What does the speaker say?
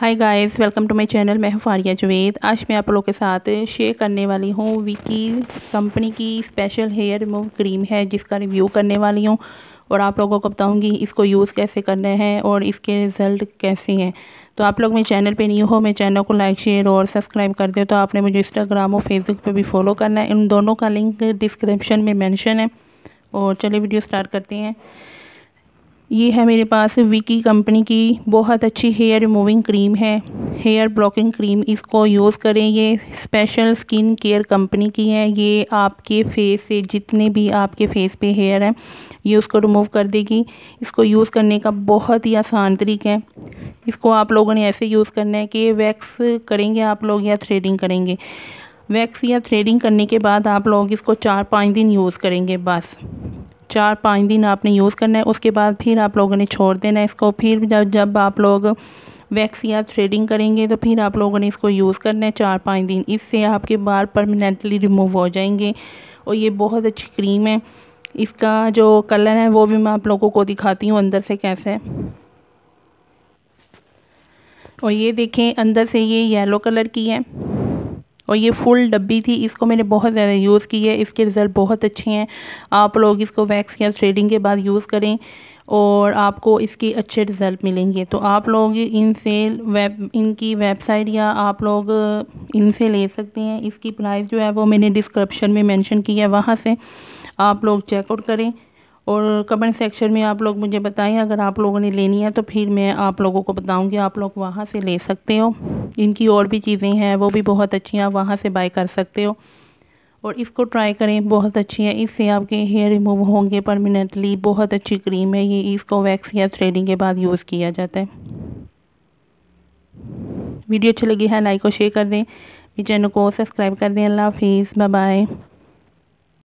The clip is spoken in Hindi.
hi guys welcome to my channel मैं हूँ फारिया जुवेद आज मैं आप लोगों के साथ शेयर करने वाली हूँ विकी कंपनी की स्पेशल हेयर रिमूव क्रीम है जिसका रिव्यू करने वाली हूँ और आप लोगों को बताऊंगी इसको यूज़ कैसे करना है और इसके रिज़ल्ट कैसे हैं तो आप लोग मेरे चैनल पे नहीं हो मेरे चैनल को लाइक शेयर और सब्सक्राइब कर दे तो आपने मुझे इंस्टाग्राम और फेसबुक पर भी फॉलो करना है इन दोनों का लिंक डिस्क्रिप्शन में मैंशन है और चलिए वीडियो स्टार्ट करते हैं ये है मेरे पास विकी कंपनी की बहुत अच्छी हेयर रिमूविंग क्रीम है हेयर ब्लॉकिंग क्रीम इसको यूज़ करें ये स्पेशल स्किन केयर कंपनी की है ये आपके फेस से जितने भी आपके फेस पे हेयर हैं ये उसको रिमूव कर देगी इसको यूज़ करने का बहुत ही आसान तरीका है इसको आप लोगों ने ऐसे यूज़ करना है कि वैक्स करेंगे आप लोग या थ्रेडिंग करेंगे वैक्स या थ्रेडिंग करने के बाद आप लोग इसको चार पाँच दिन यूज़ करेंगे बस चार पाँच दिन आपने यूज़ करना है उसके बाद फिर आप लोगों ने छोड़ देना है इसको फिर जब जब आप लोग वैक्स या थ्रेडिंग करेंगे तो फिर आप लोगों ने इसको यूज़ करना है चार पाँच दिन इससे आपके बाल परमानेंटली रिमूव हो जाएंगे और ये बहुत अच्छी क्रीम है इसका जो कलर है वो भी मैं आप लोगों को दिखाती हूँ अंदर से कैसे है और ये देखें अंदर से ये येलो कलर की है और ये फुल डब्बी थी इसको मैंने बहुत ज़्यादा यूज़ की है इसके रिज़ल्ट बहुत अच्छे हैं आप लोग इसको वैक्स या थ्रेडिंग के बाद यूज़ करें और आपको इसके अच्छे रिज़ल्ट मिलेंगे तो आप लोग इनसे वेब इनकी वेबसाइट या आप लोग इनसे ले सकते हैं इसकी प्राइस जो है वो मैंने डिस्क्रिप्शन में मेंशन की है वहाँ से आप लोग चेकआउट करें और कमेंट सेक्शन में आप लोग मुझे बताएं अगर आप लोगों ने लेनी है तो फिर मैं आप लोगों को बताऊंगी आप लोग वहाँ से ले सकते हो इनकी और भी चीज़ें हैं वो भी बहुत अच्छी हैं आप वहाँ से बाय कर सकते हो और इसको ट्राई करें बहुत अच्छी है इससे आपके हेयर रिमूव होंगे परमानेंटली बहुत अच्छी क्रीम है ये इसको वैक्स या थ्रेडिंग के बाद यूज़ किया जाता है वीडियो अच्छी लगी है लाइक और शेयर कर दें मेरे चैनल को सब्सक्राइब कर दें अल्लाह हाफिज़ बाय बाय